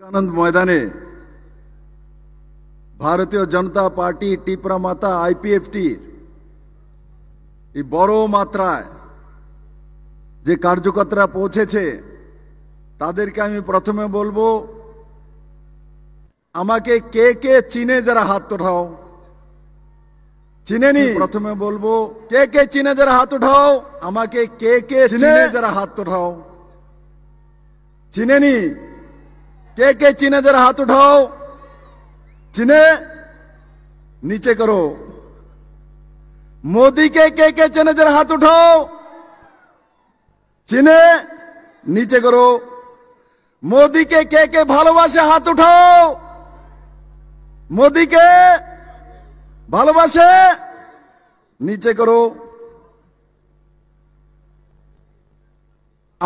বিবেকানন্দ ময়দানে ভারতীয় জনতা পার্টি টিপরা মাতা আইপিএফটির এই বড় মাত্রায় যে কার্যকর্তারা পৌঁছেছে তাদেরকে আমি প্রথমে বলবো আমাকে কে কে চিনে যারা হাত উঠাও চিনে নি প্রথমে বলবো কে কে চিনে যারা হাত উঠাও আমাকে কে কে চিনে যারা হাত উঠাও চিনে নি কে কে চিনে যারা হাত উঠাও চিনে নিচে করো মোদীকে কে কে চেনে যারা হাত উঠাও চিনে নিচে করো মোদীকে কে কে ভালোবাসে হাত উঠাও মোদীকে ভালোবাসে নিচে করো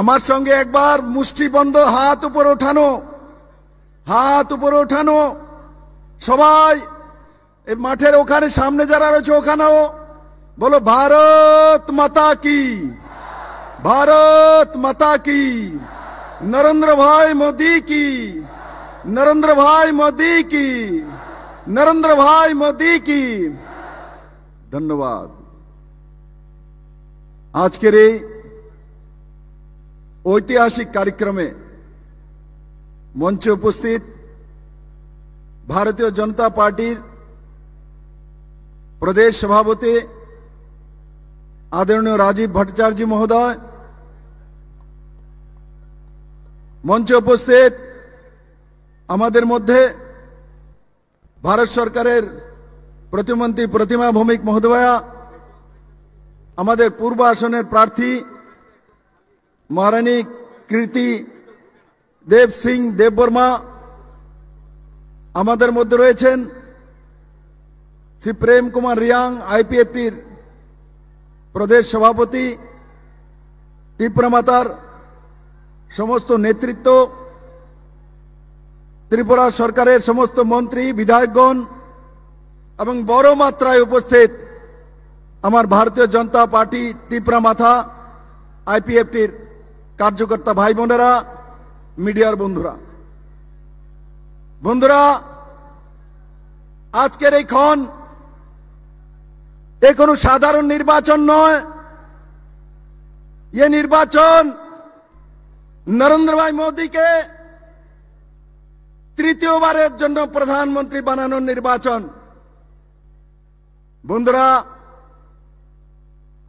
আমার সঙ্গে একবার মুষ্টি বন্ধ হাত উপর উঠানো हाथ ऊपर उठानो सबाई मठे सामने जरा रोच ओखानो बोलो भारत माता की भारत माता की नरेंद्र भाई मोदी की नरेंद्र भाई मोदी की नरेंद्र भाई मोदी की धन्यवाद आज के रे ऐतिहासिक कार्यक्रम में মঞ্চে উপস্থিত ভারতীয় জনতা পার্টির প্রদেশ সভাপতি আদরণীয় রাজীব ভট্টাচার্য মহোদয় মঞ্চে উপস্থিত আমাদের মধ্যে ভারত সরকারের প্রতিমন্ত্রী প্রতিমা ভৌমিক মহোদয়া আমাদের পূর্ব আসনের প্রার্থী মহারানী কীর্তি দেব সিং দেববর্মা আমাদের মধ্যে রয়েছেন শ্রী প্রেম কুমার রিয়াং আইপিএফটির প্রদেশ সভাপতি টিপ্রামাতার সমস্ত নেতৃত্ব ত্রিপুরা সরকারের সমস্ত মন্ত্রী বিধায়কগণ এবং বড় মাত্রায় উপস্থিত আমার ভারতীয় জনতা পার্টি টিপ্রামাথা মাথা আইপিএফটির কার্যকর্তা ভাই বোনেরা মিডিয়ার বন্ধুরা বন্ধুরা আজকের এই ক্ষণ এ কোনো সাধারণ নির্বাচন নয় এ নির্বাচন নরেন্দ্র ভাই মোদীকে তৃতীয়বারের জন্য প্রধানমন্ত্রী বানানোর নির্বাচন বন্ধুরা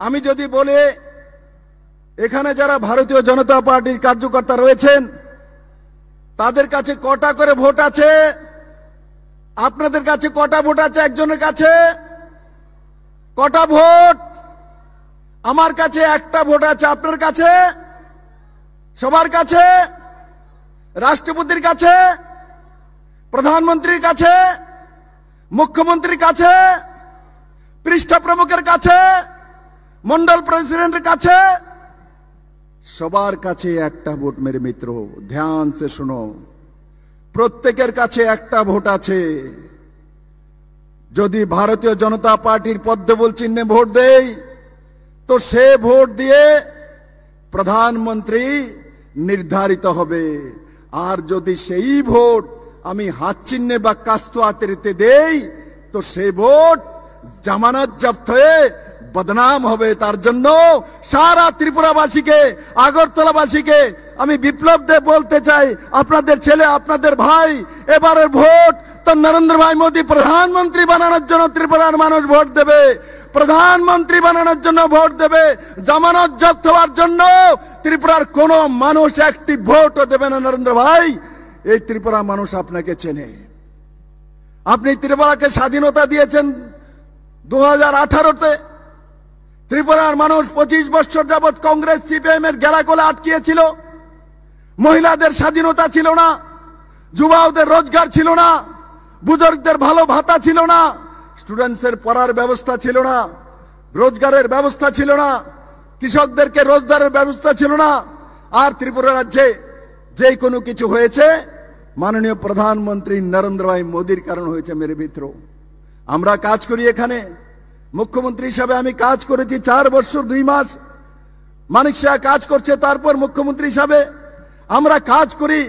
আমি যদি বলি এখানে যারা ভারতীয় জনতা পার্টির কার্যকর্তা রয়েছেন তাদের কাছে কটা করে ভোট আছে আপনাদের কাছে কটা ভোট আছে একজনের কাছে কটা ভোট আমার কাছে একটা ভোট আছে আপনার কাছে সবার কাছে রাষ্ট্রপতির কাছে প্রধানমন্ত্রীর কাছে মুখ্যমন্ত্রীর কাছে পৃষ্ঠা প্রমুখের কাছে মন্ডল প্রেসিডেন্টের কাছে সবার কাছে একটা ভোট মেরে মিত্র ধ্যান সে শোনো প্রত্যেকের কাছে একটা ভোট আছে যদি ভারতীয় জনতা পার্টির পদ্মবুল চিহ্নে ভোট দেই তো সে ভোট দিয়ে প্রধানমন্ত্রী নির্ধারিত হবে আর যদি সেই ভোট আমি হাত চিহ্নে বা কাস্তুয়াতে দেই তো সে ভোট জামানত জব্দ হয়ে বদনাম হবে তার জন্য সারা ত্রিপুরাবাসীকে আগরতলাবাসীকে আমি বিপ্লব দেব বলতে চাই আপনাদের ছেলে আপনাদের ভাই এবারের ভোট তো নরেন্দ্র ভাই মোদী প্রধানমন্ত্রী বানানোর জন্য ত্রিপুরার মানুষ ভোট দেবে প্রধানমন্ত্রী বানানোর জন্য ভোট দেবে জামানত জব্দ হওয়ার জন্য ত্রিপুরার কোনো মানুষ একটি ভোটও দেবে না নরেন্দ্র ভাই এই ত্রিপুরা মানুষ আপনাকে চেনে আপনি ত্রিপুরাকে স্বাধীনতা দিয়েছেন দু হাজার আঠারোতে ত্রিপুরার মানুষ পঁচিশ বছর যাবৎ কংগ্রেস সিপিএম এর গেলাকোলে আটকিয়েছিল মহিলাদের স্বাধীনতা ছিল না যুবাওদের রোজগার ছিল না বুজুর্গদের ভালো ভাতা ছিল না স্টুডেন্টসের পড়ার ব্যবস্থা ছিল না রোজগারের ব্যবস্থা ছিল না কৃষকদেরকে রোজগারের ব্যবস্থা ছিল না আর ত্রিপুরা রাজ্যে যে কোনো কিছু হয়েছে মাননীয় প্রধানমন্ত্রী নরেন্দ্র ভাই মোদীর কারণ হয়েছে মেরে মিত্র আমরা কাজ করি এখানে মুখ্যমন্ত্রী হিসাবে আমি কাজ করেছি চার বছর দুই মাস মানিক শাহ কাজ করছে তারপর মুখ্যমন্ত্রী হিসাবে আমরা কাজ করি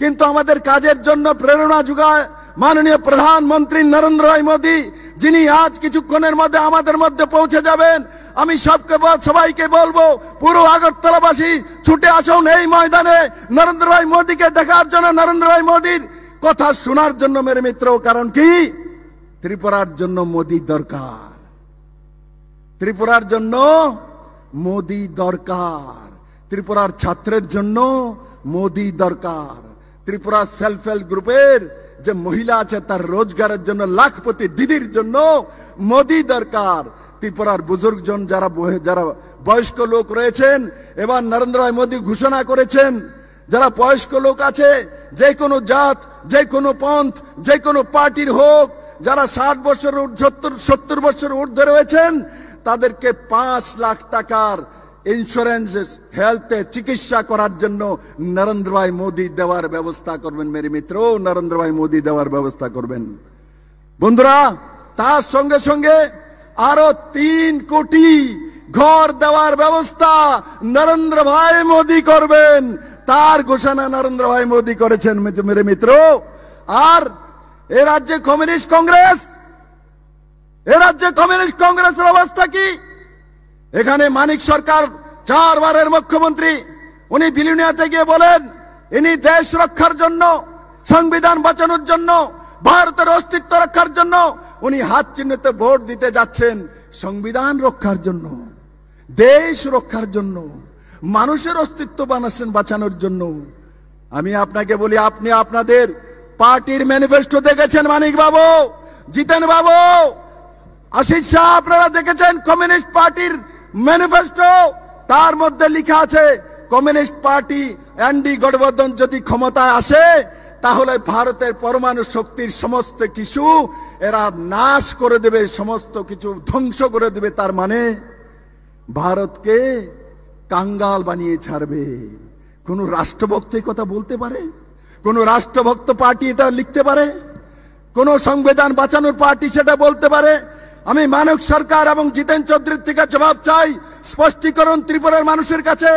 কিন্তু আমাদের কাজের জন্য প্রেরণা যোগায় মাননীয় প্রধানমন্ত্রী নরেন্দ্র মোদী যিনি আজ কিছুক্ষণের মধ্যে আমাদের মধ্যে পৌঁছে যাবেন আমি সবকে সবাইকে বলবো পুরো আগরতলাবাসী ছুটে আসুন এই ময়দানে নরেন্দ্র ভাই মোদীকে দেখার জন্য নরেন্দ্র ভাই মোদীর কথা শোনার জন্য মেরে মিত্র কারণ কি ত্রিপুরার জন্য মোদী দরকার ত্রিপুরার জন্য মোদি দরকার ত্রিপুরার ছাত্রের জন্য মোদি দরকার ত্রিপুরা সেলফ হেল্প গ্রুপের যে মহিলা আছে তার রোজগারের জন্য লাখপতি দিদির জন্য মোদি দরকার ত্রিপুরার বুজুর্গজন যারা যারা বয়স্ক লোক রয়েছেন এবার নরেন্দ্র মোদী ঘোষণা করেছেন যারা বয়স্ক লোক আছে যে কোনো জাত যে কোনো পন্থ যে কোনো পার্টির হোক যারা ষাট বছর সত্তর সত্তর বছর ঊর্ধ্বে রয়েছেন তাদেরকে পাঁচ লাখ টাকার ইন্স্যুরেন্স হেলথে চিকিৎসা করার জন্য নরেন্দ্র ভাই মোদী দেওয়ার ব্যবস্থা করবেন মেরি মিত্র নরেন্দ্র ভাই মোদী দেওয়ার ব্যবস্থা করবেন বন্ধুরা তার সঙ্গে সঙ্গে আরো তিন কোটি ঘর দেওয়ার ব্যবস্থা নরেন্দ্র ভাই মোদী করবেন তার ঘোষণা নরেন্দ্র ভাই মোদী করেছেন মেরে মিত্র আর এ রাজ্যে কমিউনিস্ট কংগ্রেস এ রাজ্যে কমিউনিস্ট কংগ্রেসের অবস্থা কি এখানে মানিক সরকার চারবারের মুখ্যমন্ত্রী উনি বিলুনিয়াতে গিয়ে বলেন ইনি দেশ রক্ষার জন্য সংবিধান বাঁচানোর জন্য ভারতের অস্তিত্ব রক্ষার জন্য উনি হাত চিহ্নিত ভোট দিতে যাচ্ছেন সংবিধান রক্ষার জন্য দেশ রক্ষার জন্য মানুষের অস্তিত্ব বানাচ্ছেন বাঁচানোর জন্য আমি আপনাকে বলি আপনি আপনাদের পার্টির ম্যানিফেস্টো দেখেছেন মানিক বাবু জিতেন বাবু আশিস শাহ আপনারা দেখেছেন কমিউনিস্ট পার্টির ম্যানিফেস্টো তার মধ্যে লেখা আছে কমিউনিস্ট পার্টি অ্যান্ডি গঠবর্ধন যদি ক্ষমতায় আসে তাহলে ভারতের পরমাণু শক্তির সমস্ত কিছু এরা নাশ করে দেবে সমস্ত কিছু ধ্বংস করে দেবে তার মানে ভারতকে কাঙ্গাল বানিয়ে ছাড়বে কোনো রাষ্ট্রভক্ত কথা বলতে পারে কোনো রাষ্ট্রভক্ত পার্টি এটা লিখতে পারে কোনো সংবিধান বাঁচানোর পার্টি সেটা বলতে পারে আমি মানব সরকার এবং জিতেন চৌধুরীর থেকে জবাব চাই স্পষ্টীকরণ ত্রিপুরার মানুষের কাছে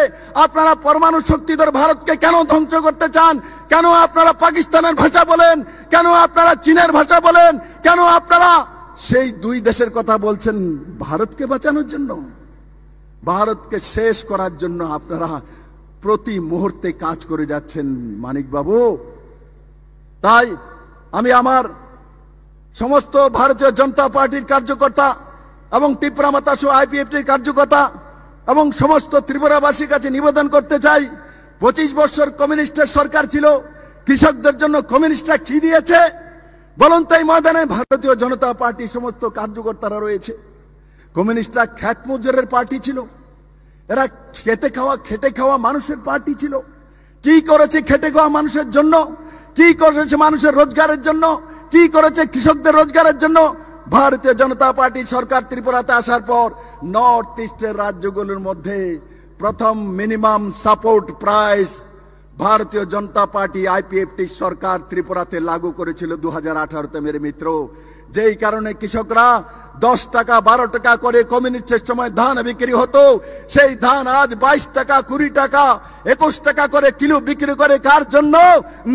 আপনারা পরমাণু শক্তিধর ভারতকে কেন ধ্বংস করতে চান কেন আপনারা পাকিস্তানের ভাষা বলেন কেন আপনারা চীনের ভাষা বলেন কেন আপনারা সেই দুই দেশের কথা বলছেন ভারতকে বাঁচানোর জন্য ভারতকে শেষ করার জন্য আপনারা প্রতি মুহূর্তে কাজ করে যাচ্ছেন মানিকবাবু তাই আমি আমার সমস্ত ভারতীয় জনতা পার্টির কার্যকর্তা এবং টিপরা মাতাসু আইপিএফটির কার্যকর্তা এবং সমস্ত ত্রিপুরাবাসীর কাছে নিবেদন করতে চাই পঁচিশ বছর কমিউনিস্টের সরকার ছিল কৃষকদের জন্য কমিউনিস্টরা কি দিয়েছে বলুন তাই ময়দানে ভারতীয় জনতা পার্টির সমস্ত কার্যকর্তারা রয়েছে কমিউনিস্টরা খ্যাত মজুরের পার্টি ছিল এরা খেতে খাওয়া খেটে খাওয়া মানুষের পার্টি ছিল কি করেছে খেটে খাওয়া মানুষের জন্য কি করেছে মানুষের রোজগারের জন্য কি করেছে কৃষকদের রোজগারের জন্য ভারতীয় জনতা পার্টি সরকার ত্রিপুরাতে আসার পর নর্থ ইস্টের রাজ্যগুলোর মধ্যে প্রথম মিনিমাম সাপোর্ট প্রাইস ভারতীয় জনতা পার্টি আইপিএফটি সরকার ত্রিপুরাতে লাগু করেছিল দু হাজার আঠারোতে মেরে মিত্র যেই কারণে কৃষকরা দশ টাকা বারো টাকা করে কমিউনিস্টের সময় ধান বিক্রি হতো সেই ধান আজ বাইশ টাকা কুড়ি টাকা একুশ টাকা করে কিলো বিক্রি করে কার জন্য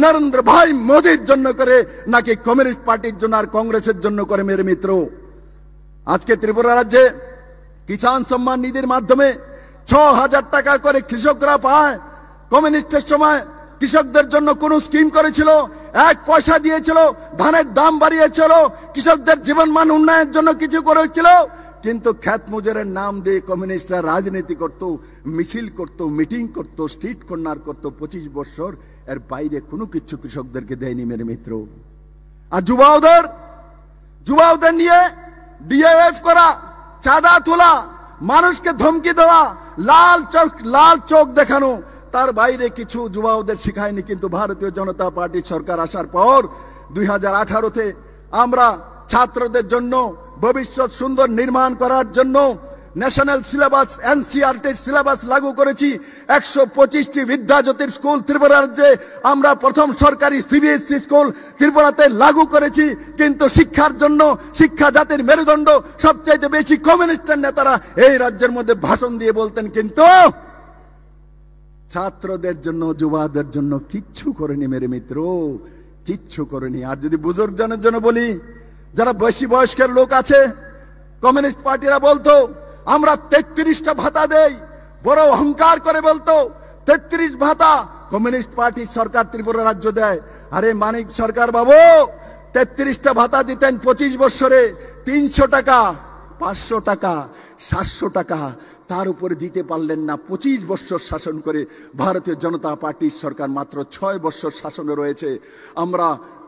নরেন্দ্র ভাই মোদীর জন্য করে নাকি কমিউনিস্ট পার্টির জন্য আর কংগ্রেসের জন্য করে মেরে মিত্র আজকে ত্রিপুরা রাজ্যে কিষাণ সম্মান নিধির মাধ্যমে ছ হাজার টাকা করে কৃষকরা পায় কমিউনিস্টের সময় কৃষকদের জন্য কোনো স্কিম করেছিল এক পয়সা দিয়েছিল ধানের দাম বাড়িয়েছিল কৃষকদের জীবনমান উন্নয়নের জন্য কিছু করেছিল কিন্তু খ্যাত মুজারের নাম দিয়ে কমিউনিস্টরা রাজনীতি করত মিছিল করত মিটিং করত স্ট্রিট কর্নার করত পঁচিশ বছর এর বাইরে কোনো কিছু কৃষকদেরকে দেয়নি মেরে মিত্র আর যুবাওদের যুবাওদের নিয়ে ডিএফ করা চাঁদা তোলা মানুষকে ধমকি দেওয়া লাল চোখ লাল চোখ দেখানো তার বাইরে কিছু যুবাওদের শিখায়নি কিন্তু ভারতীয় জনতা পার্টি সরকার আসার পর দুই হাজার আমরা ছাত্রদের জন্য ভবিষ্যৎ সুন্দর নির্মাণ করার জন্য ন্যাশনাল সিলেবাস এনসিআরটির সিলেবাস লাগু করেছি একশো পঁচিশটি বিদ্যাজ্যোতির স্কুল ত্রিপুরা রাজ্যে আমরা প্রথম সরকারি সিবিএসসি স্কুল ত্রিপুরাতে লাগু করেছি কিন্তু শিক্ষার জন্য শিক্ষা জাতির মেরুদণ্ড সবচাইতে বেশি কমিউনিস্টের নেতারা এই রাজ্যের মধ্যে ভাষণ দিয়ে বলতেন কিন্তু ছাত্রদের জন্য যুবাদের জন্য কিচ্ছু করেনি মেরে মিত্র কিচ্ছু করেনি আর যদি বুজুর্গজনের জন্য বলি যারা বেশি বয়স্কের লোক আছে কমিউনিস্ট পার্টিরা বলতো আমরা তেত্রিশটা ভাতা দেই বড় অহংকার করে বলতো তেত্রিশ ভাতা কমিউনিস্ট পার্টির সরকার ত্রিপুরা রাজ্য দেয় আরে মানিক সরকার বাবু তেত্রিশটা ভাতা দিতেন পঁচিশ বছরে তিনশো টাকা পাঁচশো টাকা সাতশো টাকা তার উপরে দিতে পারলেন না ২৫ বৎসর শাসন করে ভারতীয় জনতা পার্টির সরকার মাত্র ছয় বৎসর শাসনে রয়েছে আমরা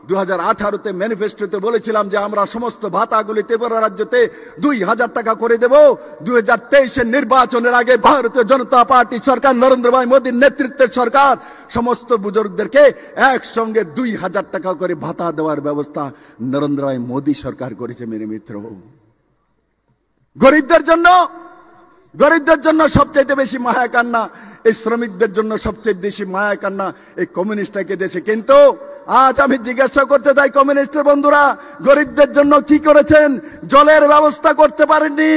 দু হাজার আঠারোতে ম্যানিফেস্টোতে বলেছিলাম যে আমরা সমস্ত ভাতাগুলি তেবরা রাজ্যতে দুই হাজার টাকা করে দেব দুই হাজার তেইশের নির্বাচনের আগে ভারতীয় জনতা পার্টি সরকার নরেন্দ্র ভাই মোদীর নেতৃত্বের সরকার সমস্ত বুজুর্গদেরকে একসঙ্গে দুই হাজার টাকা করে ভাতা দেওয়ার ব্যবস্থা নরেন্দ্র ভাই মোদী সরকার করেছে মেরে মিত্র গরিবদের জন্য গরিবদের জন্য সবচেয়ে বেশি মায়া কান্না এই শ্রমিকদের জন্য সবচেয়ে বেশি মায়া কান্না এই কমিউনিস্টটাকে দেশে কিন্তু আজ আমি জিজ্ঞাসা করতে চাই কমিউনিস্টের বন্ধুরা গরিবদের জন্য কি করেছেন জলের ব্যবস্থা করতে পারেননি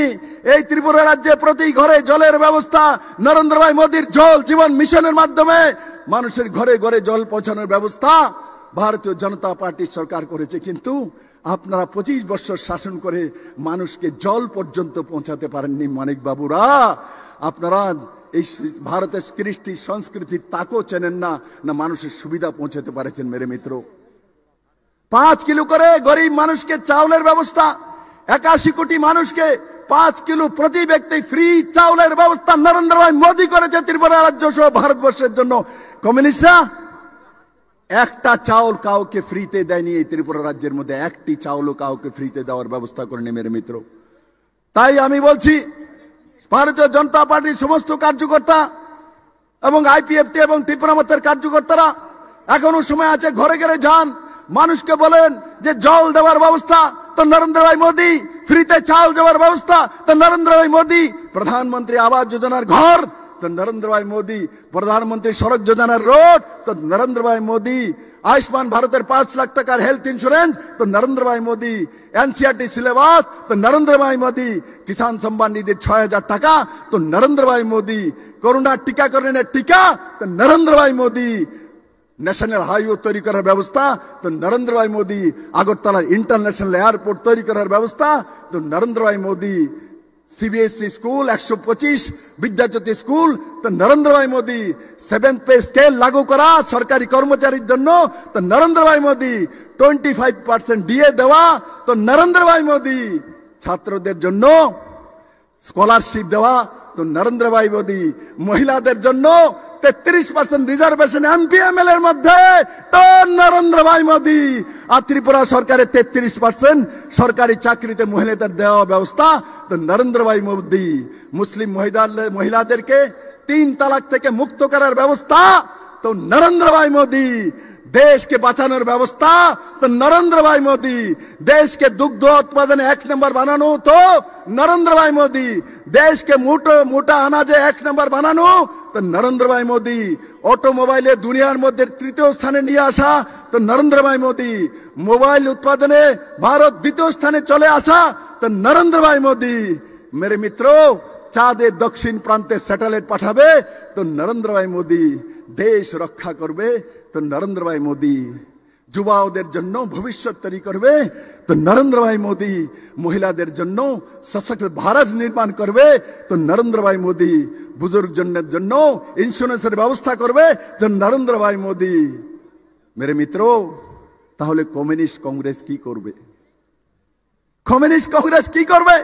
এই ত্রিপুরা রাজ্যে প্রতি ঘরে জলের ব্যবস্থা নরেন্দ্র ভাই মোদীর জল জীবন মিশনের মাধ্যমে মানুষের ঘরে ঘরে জল পৌঁছানোর ব্যবস্থা ভারতীয় জনতা পার্টির সরকার করেছে কিন্তু আপনারা পঁচিশ বছর শাসন করে মানুষকে জল পর্যন্ত পৌঁছাতে পারেননি মানিকবাবুরা আপনারা এই ভারতের কৃষ্টি সংস্কৃতি তাকেও চেনেন না না মানুষের সুবিধা পৌঁছাতে পারেছেন মেরে মিত্র পাঁচ কিলো করে গরিব মানুষকে চাউলের ব্যবস্থা একাশি কোটি মানুষকে পাঁচ কিলো প্রতি ব্যক্তি ফ্রি চাউলের ব্যবস্থা নরেন্দ্র ভাই মোদী করেছে ত্রিপুরা রাজ্য সহ ভারতবর্ষের জন্য কমিউনিস্টরা একটা চাউল কাউকে ফ্রিতে দেয়নি এই ত্রিপুরা রাজ্যের মধ্যে একটি চাউলও কাউকে ফ্রিতে দেওয়ার ব্যবস্থা করেনি মেরে মিত্র তাই আমি বলছি ভারতীয় জনতা পার্টির সমস্ত কার্যকর্তা এবং আইপিএফটি এবং ত্রিপুরা মতের কার্যকর্তারা এখনো সময় আছে ঘরে ঘরে যান মানুষকে বলেন যে জল দেওয়ার ব্যবস্থা তো নরেন্দ্র ভাই মোদী ফ্রিতে চাল দেওয়ার ব্যবস্থা তো নরেন্দ্র ভাই মোদী প্রধানমন্ত্রী আবাস যোজনার ঘর તો নরেন্দ্রভাই মোদী প্রধানমন্ত্রী সড়ক যোজনার রোড তো নরেন্দ্রভাই মোদী আয়ুষ্মান ভারতের পাঁচ লাখ টাকার হেলথ ইন্স্যুরেন্স তো নরেন্দ্রভাই মোদী এনসিআরটি সিলেবাস তো নরেন্দ্রভাই মোদী কিষাণ সম্মান নিধির ছয় হাজার টাকা তো নরেন্দ্রভাই মোদী করোনা টিকাকরণের টিকা তো নরেন্দ্রভাই মোদী ন্যাশনাল হাইওয়ে তৈরি করার ব্যবস্থা তো নরেন্দ্রভাই মোদী আগরতলার ইন্টারন্যাশনাল এয়ারপোর্ট তৈরি করার ব্যবস্থা তো Narendrabhai Modi CBSE school e একশো পঁচিশ বিদ্যাজ্যোতি স্কুল তো Narendrabhai Modi seven pay scale লাগু করা সরকারি কর্মচারীর জন্য তো Narendrabhai Modi twenty five percent DA দেওয়া তো নরেন্দ্রভাই মোদী ছাত্রদের জন্য স্কলারশিপ দেওয়া তো নরেন্দ্রভাই মোদী মহিলাদের জন্য তেত্রিশ পার্সেন্ট রিজার্ভেশন এমপিএমএল এর মধ্যে তো নরেন্দ্রভাই মোদী আর ত্রিপুরা সরকারের তেত্রিশ পার্সেন্ট সরকারি চাকরিতে মহিলাদের দেওয়া ব্যবস্থা তো নরেন্দ্রভাই মোদী মুসলিম মহিলা মহিলাদেরকে তিন তালাক থেকে মুক্ত করার ব্যবস্থা তো নরেন্দ্রভাই মোদী দেশকে বাঁচানোর ব্যবস্থা তো নরেন্দ্র ভাই মোদী দেশকে দুগ্ধ উৎপাদনে এক নম্বর বানানো তো নরেন্দ্র ভাই মোদী দেশকে মোটো মোটা আনাজে এক নম্বর বানানো তো নরেন্দ্রভাই মোদী অটোমোবাইলে দুনিয়ার মধ্যে তৃতীয় স্থানে নিয়ে আসা তো নরেন্দ্রভাই মোদী মোবাইল উৎপাদনে ভারত দ্বিতীয় স্থানে চলে আসা তো নরেন্দ্র ভাই মোদী মেরে মিত্র চাঁদের দক্ষিণ প্রান্তে স্যাটেলাইট পাঠাবে তো নরেন্দ্রভাই মোদী দেশ রক্ষা করবে তো নরেন্দ্রভাই মোদী যুবা ওদের জন্য ভবিষ্যৎ তৈরি করবে তো নরেন্দ্রভাই মোদী মহিলাদের জন্য সশক্ত ভারত নির্মাণ করবে তো নরেন্দ্রভাই মোদী বুজুর্গ জনের জন্য ইন্স্যুরেন্সের ব্যবস্থা করবে তো নরেন্দ্রভাই মোদী মেরে মিত্র তাহলে কমিউনিস্ট কংগ্রেস কি করবে কমিউনিস্ট কংগ্রেস কি করবে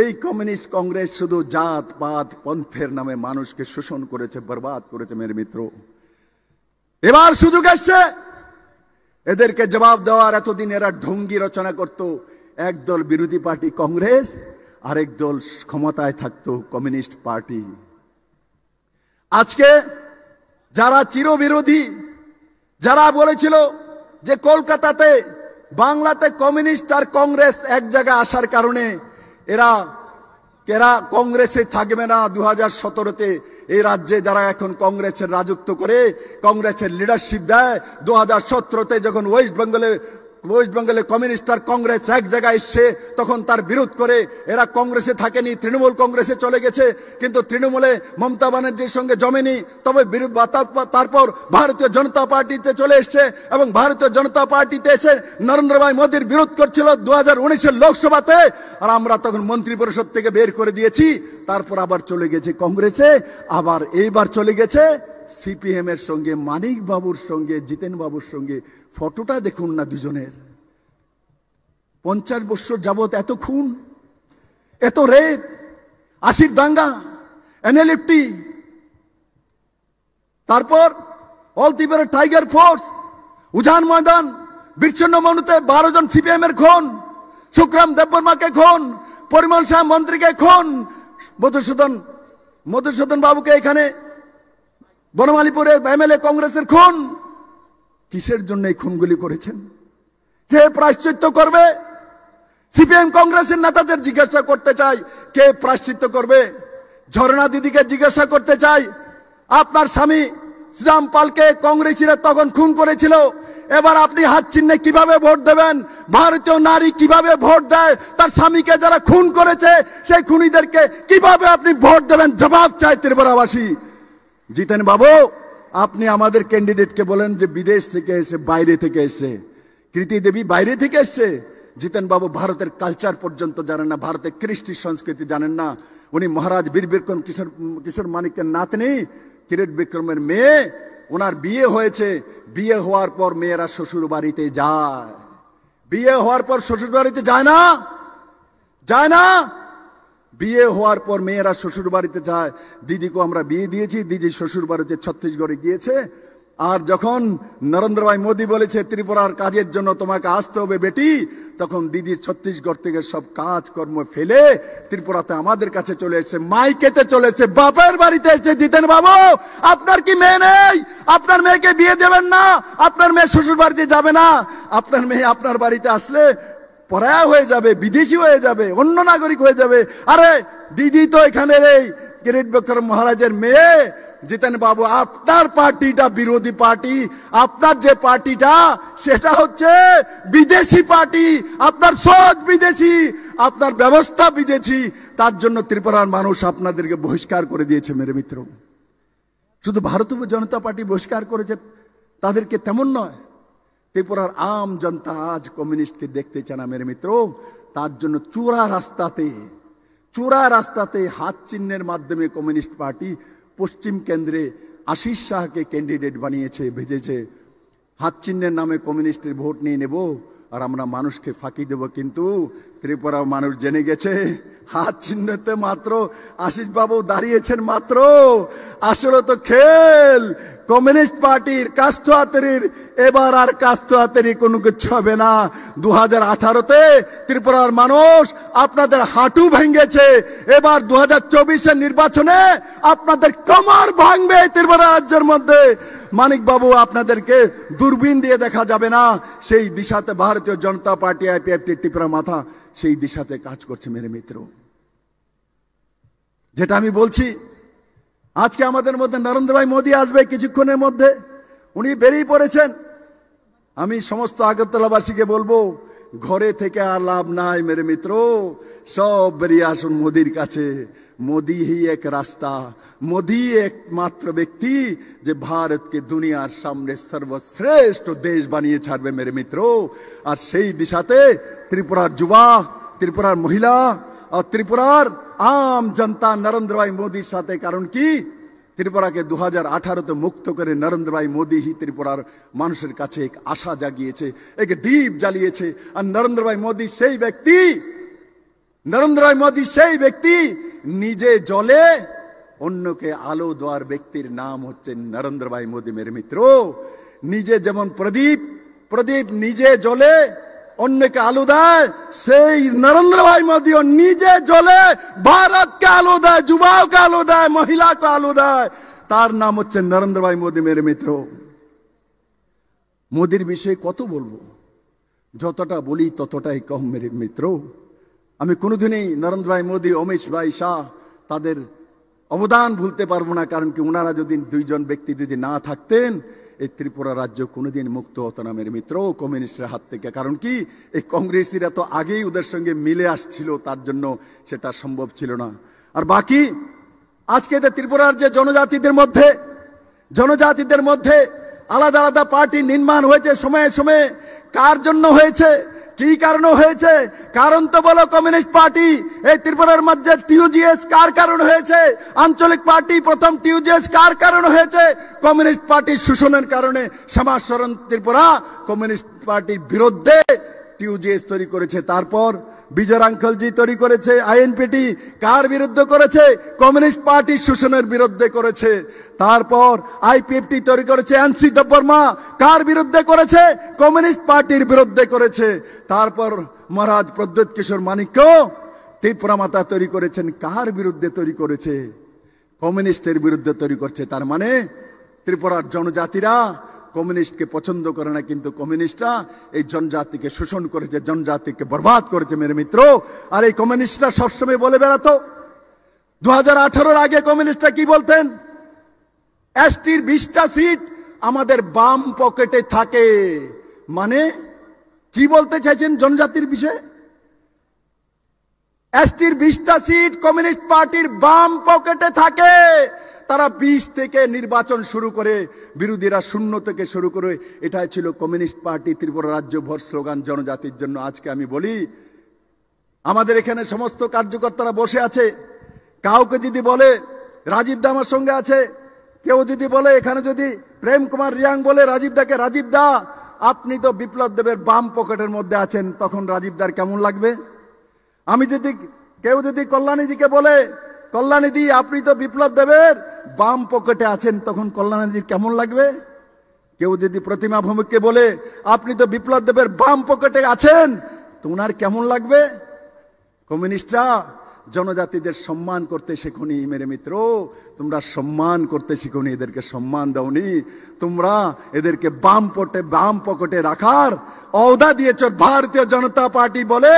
এই কমিউনিস্ট কংগ্রেস শুধু জাত পাত পন্থের নামে মানুষকে শোষণ করেছে বরবাদ করেছে মেরে মিত্র এবার সুযোগ এসছে এদেরকে জবাব দেওয়ার এতদিন এরা ঢঙ্গি রচনা করত একদল বিরোধী পার্টি কংগ্রেস আরেক দল ক্ষমতায় থাকতো কমিউনিস্ট পার্টি আজকে যারা চিরবিরোধী যারা বলেছিল যে কলকাতাতে বাংলাতে কমিউনিস্ট আর কংগ্রেস এক জায়গায় আসার কারণে এরা কেরা কংগ্রেসে থাকবে না দু হাজার সতেরোতে এই রাজ্যে যারা এখন কংগ্রেসের রাজত্ব করে কংগ্রেসের লিডারশিপ দেয় দু হাজার যখন ওয়েস্ট বেঙ্গলে বেঙ্গলে কমিউনিস্ট আর কংগ্রেস এক জায়গায় এসছে তখন তার বিরোধ করে এরা কংগ্রেসে থাকেনি তৃণমূল কংগ্রেসে চলে গেছে কিন্তু তৃণমূলে মমতা ব্যানার্জির সঙ্গে জমেনি তবে তারপর ভারতীয় জনতা পার্টিতে চলে এসছে এবং ভারতীয় জনতা পার্টিতে এসে নরেন্দ্র ভাই মোদীর বিরোধ করছিল দু হাজার লোকসভাতে আর আমরা তখন মন্ত্রী পরিষদ থেকে বের করে দিয়েছি তারপর আবার চলে গেছে কংগ্রেসে আবার এইবার চলে গেছে সিপিএমের সঙ্গে মানিক বাবুর সঙ্গে জিতেন বাবুর সঙ্গে ফটোটা দেখুন না দুজনের পঞ্চাশ বৎসর যাবৎ এত খুন এত রেপ আশির দাঙ্গা এনএলএফটি তারপর All Tripura Tiger Force Ujan Maidan বিচ্ছন্ন মনুতে বারো জন সিপিএম এর খুন সুক্রাম দেববর্মাকে খুন পরিমল শাহ মন্ত্রীকে খুন মধুসূদন মধুসূদন বাবুকে এখানে বনমালীপুরে এমএলএ কংগ্রেসের খুন কিসের জন্য এই খুনগুলি করেছেন কে প্রাশ্চিত্য করবে সিপিএম কংগ্রেসের নেতাদের জিজ্ঞাসা করতে চাই কে প্রাশ্চিত্য করবে ঝর্ণা দিদিকে জিজ্ঞাসা করতে চাই আপনার স্বামী শ্রীরাম পালকে কংগ্রেসীরা তখন খুন করেছিল এবার আপনি হাত চিহ্নে কিভাবে ভোট দেবেন ভারতীয় নারী কিভাবে ভোট দেয় তার স্বামীকে যারা খুন করেছে সেই খুনিদেরকে কিভাবে আপনি ভোট দেবেন জবাব চায় ত্রিপুরাবাসী জিতেন বাবু আপনি আমাদের ক্যান্ডিডেটকে বলেন যে বিদেশ থেকে এসে বাইরে থেকে এসে কৃতি দেবী বাইরে থেকে এসছে জিতেন বাবু ভারতের কালচার পর্যন্ত জানেন না ভারতের কৃষ্টি সংস্কৃতি জানেন না উনি মহারাজ বীর বিক্রম কিশোর কিশোর মানিকের নাতনি কিরেট বিক্রমের মেয়ে ওনার বিয়ে হয়েছে বিয়ে হওয়ার পর মেয়েরা শ্বশুর বাড়িতে যায় বিয়ে হওয়ার পর শ্বশুর বাড়িতে যায় না যায় না বিয়ে হওয়ার পর মেয়েরা শ্বশুর বাড়িতে যায় দিদিকে আমরা বিয়ে দিয়েছি দিদি শ্বশুর বাড়িতে ছত্তিশগড়ে গিয়েছে আর যখন নরেন্দ্র ভাই মোদী বলেছে ত্রিপুরার কাজের জন্য তোমাকে আসতে হবে বেটি তখন দিদি ছত্তিশগড় থেকে সব কাজকর্ম ফেলে ত্রিপুরাতে আমাদের কাছে চলে এসেছে মাইকেতে চলেছে বাপের বাড়িতে এসে দিতেন বাবু আপনার কি মেয়ে নেই আপনার মেয়েকে বিয়ে দেবেন না আপনার মেয়ে শ্বশুর বাড়িতে যাবে না আপনার মেয়ে আপনার বাড়িতে আসলে পরায়া হয়ে যাবে বিদেশি হয়ে যাবে অন্য নাগরিক হয়ে যাবে আরে দিদি তো এখানে এই গ্রেট বক্তর মহারাজের মেয়ে জিতেন বাবু আপনার পার্টিটা বিরোধী পার্টি আপনার যে পার্টিটা সেটা হচ্ছে বিদেশি পার্টি আপনার সহজ বিদেশি আপনার ব্যবস্থা বিদেশি তার জন্য ত্রিপুরার মানুষ আপনাদেরকে বহিষ্কার করে দিয়েছে মেরে মিত্র শুধু ভারতীয় জনতা পার্টি বহিষ্কার করেছে তাদেরকে তেমন নয় ত্রিপুরার আম জনতা আজ কমিউনিস্টকে দেখতে চান আমের মিত্র তার জন্য চূড়া রাস্তাতে চূড়া রাস্তাতে হাত চিহ্নের মাধ্যমে কমিউনিস্ট পার্টি পশ্চিম কেন্দ্রে আশিস শাহকে ক্যান্ডিডেট বানিয়েছে ভেজেছে হাত চিহ্নের নামে কমিউনিস্টের ভোট নিয়ে নেব আর আমরা মানুষকে ফাঁকি দেব কিন্তু ত্রিপুরা মানুষ জেনে গেছে হাত চিহ্নতে মাত্র আশিসবাবু দাঁড়িয়েছেন মাত্র আসলে তো খেল কমিউনিস্ট পার্টির কাস্ত এবার আর কাস্ত কোনো কিছু হবে না দু হাজার আঠারোতে ত্রিপুরার মানুষ আপনাদের হাঁটু ভেঙেছে এবার দু হাজার চব্বিশের নির্বাচনে আপনাদের কমার ভাঙবে ত্রিপুরা রাজ্যের মধ্যে মানিকবাবু আপনাদেরকে দূরবীন দিয়ে দেখা যাবে না সেই দিশাতে ভারতীয় জনতা পার্টি আইপিএফটি ত্রিপুরা মাথা সেই দিশাতে কাজ করছে মেরে মিত্র যেটা আমি বলছি আজকে আমাদের মধ্যে নরেন্দ্র ভাই মোদী আসবে কিছুক্ষণের মধ্যে উনি বেরিয়ে পড়েছেন আমি সমস্ত আগরতলাবাসীকে বলবো ঘরে থেকে আর লাভ নাই মেরে মিত্র সব বেরিয়ে আসুন মোদির কাছে মোদি হি এক রাস্তা মোদি একমাত্র ব্যক্তি যে ভারতকে দুনিয়ার সামনে সর্বশ্রেষ্ঠ দেশ বানিয়ে ছাড়বে মেরে মিত্র আর সেই দিশাতে ত্রিপুরার যুবা ত্রিপুরার মহিলা ত্রিপুরার আম জনতা নরেন্দ্রভাই মোদীর সাথে কারণ কি ত্রিপুরাকে দু হাজার আঠারোতে মুক্ত করে নরেন্দ্রভাই মোদী হি ত্রিপুরার মানুষের কাছে এক আশা জাগিয়েছে এক দ্বীপ জ্বালিয়েছে আর নরেন্দ্রভাই মোদী সেই ব্যক্তি নরেন্দ্রভাই মোদী সেই ব্যক্তি নিজে জলে অন্যকে আলো দেওয়ার ব্যক্তির নাম হচ্ছে নরেন্দ্রভাই মোদী মেরে মিত্র নিজে যেমন প্রদীপ প্রদীপ নিজে জলে অন্যকে আলু দেয় সেই নরেন্দ্র ভাই মোদীও নিজে জলে ভারতকে আলু দেয় যুবাওকে আলো দেয় মহিলাকে আলু দেয় তার নাম হচ্ছে নরেন্দ্র ভাই মোদী মেরে মিত্র মোদির বিষয়ে কত বলবো যতটা বলি ততটাই কম মেরে মিত্র আমি কোনোদিনই নরেন্দ্র ভাই মোদী অমেশ ভাই শাহ তাদের অবদান ভুলতে পারবো না কারণ কি ওনারা যদি দুইজন ব্যক্তি যদি না থাকতেন এই ত্রিপুরা রাজ্য কোনোদিন মুক্ত হতো না মেরে মিত্র কমিউনিস্টের হাত থেকে কারণ কি এই কংগ্রেসিরা তো আগেই ওদের সঙ্গে মিলে আসছিল তার জন্য সেটা সম্ভব ছিল না আর বাকি আজকে ত্রিপুরার যে জনজাতিদের মধ্যে জনজাতিদের মধ্যে আলাদা আলাদা পার্টি নির্মাণ হয়েছে সময়ে সময়ে কার জন্য হয়েছে কি কারণ হয়েছে কারণ তো বলো কমিউনিস্ট পার্টি এই ত্রিপুরার মধ্যে টিউজিএস কার কারণ হয়েছে আঞ্চলিক পার্টি প্রথম টিউজিএস কার কারণ হয়েছে কমিউনিস্ট পার্টির শোষণের কারণে সমাজ সরণ ত্রিপুরা কমিউনিস্ট পার্টির বিরুদ্ধে টিউজিএস তৈরি করেছে তারপর বিজয় আঙ্কলজি তৈরি করেছে আইএনপিটি কার বিরুদ্ধে করেছে কমিউনিস্ট পার্টির শোষণের বিরুদ্ধে করেছে তারপর আইপিএফটি তৈরি করেছে এনসি দেববর্মা কার বিরুদ্ধে করেছে কমিউনিস্ট পার্টির বিরুদ্ধে করেছে তারপর মহারাজ প্রদ্যুৎ কিশোর মানিক্য ত্রিপুরা মাতা তৈরি করেছেন কার বিরুদ্ধে তৈরি করেছে কমিউনিস্টের বিরুদ্ধে তৈরি করছে তার মানে ত্রিপুরার জনজাতিরা কমিউনিস্টকে পছন্দ করে না কিন্তু কমিউনিস্টরা এই জনজাতিকে শোষণ করেছে জনজাতিকে বরবাদ করেছে মেরে মিত্র আর এই কমিউনিস্টরা সবসময় বলে বেড়াতো দু হাজার আগে কমিউনিস্টরা কি বলতেন এসটির বিশটা সিট আমাদের বাম পকেটে থাকে মানে কি বলতে চাইছেন জনজাতির বিষয়ে এসটির বিশটা সিট কমিউনিস্ট পার্টির বাম পকেটে থাকে তারা বিশ থেকে নির্বাচন শুরু করে বিরোধীরা শূন্য থেকে শুরু করে এটাই ছিল কমিউনিস্ট পার্টি ত্রিপুরা রাজ্য ভর স্লোগান জনজাতির জন্য আজকে আমি বলি আমাদের এখানে সমস্ত কার্যকর্তারা বসে আছে কাউকে যদি বলে রাজীব দামার সঙ্গে আছে কেউ যদি বলে এখানে যদি প্রেম কুমার রিয়াং বলে রাজীব দাকে রাজীব দা আপনি তো বিপ্লব দেবের বাম পকেটের মধ্যে আছেন তখন রাজীব দার কেমন লাগবে আমি যদি কেউ যদি কল্যাণীদিকে বলে কল্যাণীদি আপনি তো বিপ্লব দেবের বাম পকেটে আছেন তখন কল্যাণীদির কেমন লাগবে কেউ যদি প্রতিমা ভৌমিককে বলে আপনি তো বিপ্লব দেবের বাম পকেটে আছেন তো ওনার কেমন লাগবে কমিউনিস্টরা জনজাতিদের সম্মান করতে শিখুনি মেরে মিত্র তোমরা সম্মান করতে শিখুনি এদেরকে সম্মান দাওনি তোমরা এদেরকে বাম পটে বাম পকেটে রাখার অহদা দিয়েছ ভারতীয় জনতা পার্টি বলে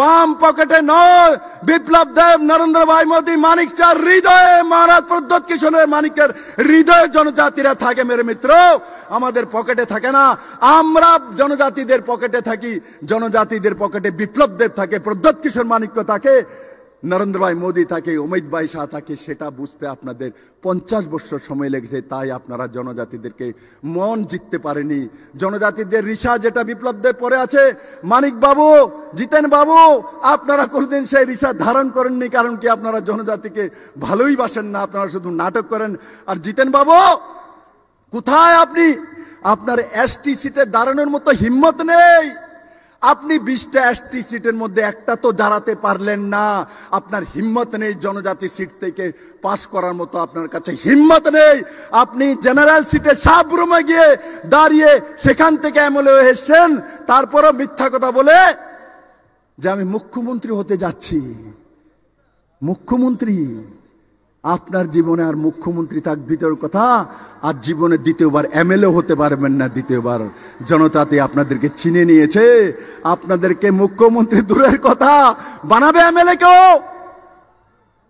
বাম পকেটে নয় বিপ্লব দেব নরেন্দ্র ভাই মোদী মানিক চার হৃদয়ে মহারাজ প্রদ্যোত কিশোরের মানিকের হৃদয়ে জনজাতিরা থাকে মেরে মিত্র আমাদের পকেটে থাকে না আমরা জনজাতিদের পকেটে থাকি জনজাতিদের পকেটে বিপ্লব দেব থাকে প্রদ্যোৎ কিশোর মানিক্য থাকে নরেন্দ্রভাই মোদী থাকে ভাই শাহ থাকে সেটা বুঝতে আপনাদের পঞ্চাশ বছর সময় লেগেছে তাই আপনারা জনজাতিদেরকে মন জিততে পারেনি জনজাতিদের রিসা যেটা বিপ্লবদের পরে আছে মানিক বাবু জিতেন বাবু আপনারা কোনোদিন সেই রিসা ধারণ করেননি কারণ কি আপনারা জনজাতিকে ভালোই বাসেন না আপনারা শুধু নাটক করেন আর জিতেন বাবু কোথায় আপনি আপনার এসটি সিটে দাঁড়ানোর মতো হিম্মত নেই আপনি বিশটা এসটি সিটের মধ্যে একটা তো দাঁড়াতে পারলেন না আপনার হিম্মত নেই জনজাতি সিট থেকে পাশ করার মতো আপনার কাছে হিম্মত নেই আপনি জেনারেল সিটে সাব রুমে গিয়ে দাঁড়িয়ে সেখান থেকে এমএলএ এসছেন তারপরও মিথ্যা কথা বলে যে আমি মুখ্যমন্ত্রী হতে যাচ্ছি মুখ্যমন্ত্রী আপনার জীবনে আর মুখ্যমন্ত্রী থাক দ্বিতীয় কথা আর জীবনে দ্বিতীয়বার এমএলএ হতে পারবেন না দ্বিতীয়বার জনতাতে আপনাদেরকে চিনে নিয়েছে আপনাদেরকে মুখ্যমন্ত্রী দূরের কথা বানাবে এমএলএ কেউ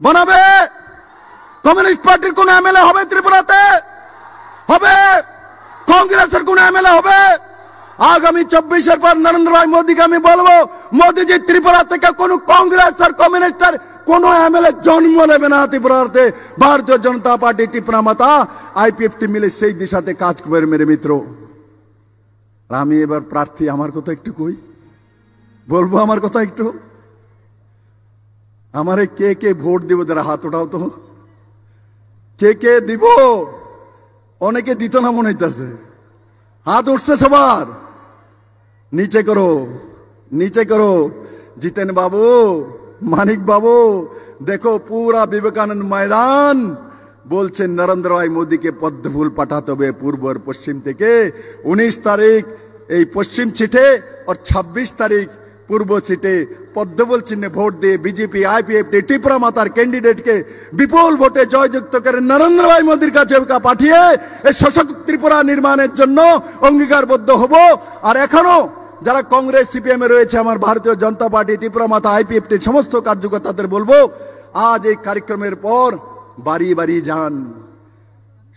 বানাবে কমিউনিস্ট পার্টির কোন এম হবে ত্রিপুরাতে হবে কংগ্রেসের কোন এম হবে আগামী চব্বিশের পর নরেন্দ্র ভাই মোদীকে আমি বলবো মোদীজি ত্রিপুরা থেকে কোন কংগ্রেস আর কমিউনিস্টের কোনো এমএলএ জন্ম নেবে না ত্রিপুরাতে ভারতীয় জনতা পার্টি টিপনা মাতা আইপিএফটি মিলে সেই দিশাতে কাজ করে মেরে মিত্র আর আমি এবার প্রার্থী আমার কথা একটু কই বলবো আমার কথা একটু আমারে কে কে ভোট দিব যারা হাত ওঠাও তো কে কে দিব অনেকে দিত না মনে হইতেছে হাত উঠছে সবার নিচে করো নিচে করো জিতেন বাবু মানিক বাবু দেখো পুরা বিবেকানন্দ ময়দান বলছেন নরেন্দ্র ভাই মোদীকে ফুল পাঠাতে হবে পূর্ব পশ্চিম থেকে ১৯ তারিখ এই পশ্চিম ছিটে আর ২৬ তারিখ পূর্ব সিটে পদ্মবল চিহ্নে ভোট দিয়ে বিজেপি ডি ত্রিপুরা মাতার ক্যান্ডিডেটকে বিপুল ভোটে জয়যুক্ত করে নরেন্দ্র ভাই মোদীর কাছে পাঠিয়ে এই সশস্ত্র ত্রিপুরা নির্মাণের জন্য অঙ্গীকারবদ্ধ হব আর এখনো যারা কংগ্রেস এ রয়েছে আমার ভারতীয় জনতা পার্টি ত্রিপুরা মাথা আইপিএফটি সমস্ত কার্যকর্তাদের বলবো আজ এই কার্যক্রমের পর বাড়ি বাড়ি যান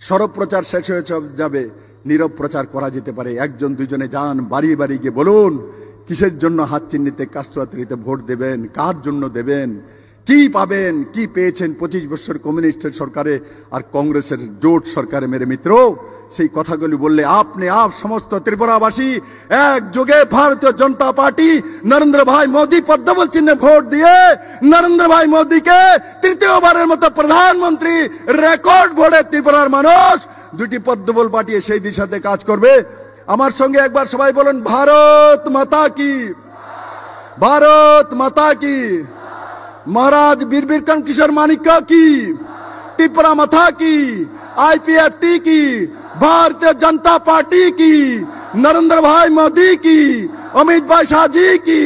সরব প্রচার শেষ হয়ে যাবে নীরব প্রচার করা যেতে পারে একজন দুজনে যান বাড়ি বাড়ি গিয়ে বলুন কিসের জন্য হাত চিহ্নিতে কাস্তুয়াত্রিতে ভোট দেবেন কার জন্য দেবেন কি পাবেন কি পেয়েছেন পঁচিশ বছর কমিউনিস্টের সরকারে আর কংগ্রেসের জোট সরকারে মেরে মিত্র সেই কথাগুলি বললে আপনি আপ সমস্ত ত্রিপুরাবাসী একযোগে ভারতীয় জনতা পার্টি নরেন্দ্র ভাই মোদী পদ্মবল চিহ্নে ভোট দিয়ে নরেন্দ্র ভাই মোদীকে তৃতীয়বারের মতো প্রধানমন্ত্রী রেকর্ড ভোটে ত্রিপুরার মানুষ দুটি পদ্মবল পাঠিয়ে সেই দিশাতে কাজ করবে আমার সঙ্গে একবার সবাই বলুন ভারত মাতা কি ভারত মাতা কি মহারাজ বীরবীর কিশোর মানিক্য কি ত্রিপুরা মাথা কি আইপিএফটি কি भारतीय जनता पार्टी की नरेंद्र भाई मोदी की अमित भाई शाह जी की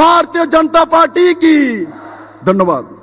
भारतीय जनता पार्टी की धन्यवाद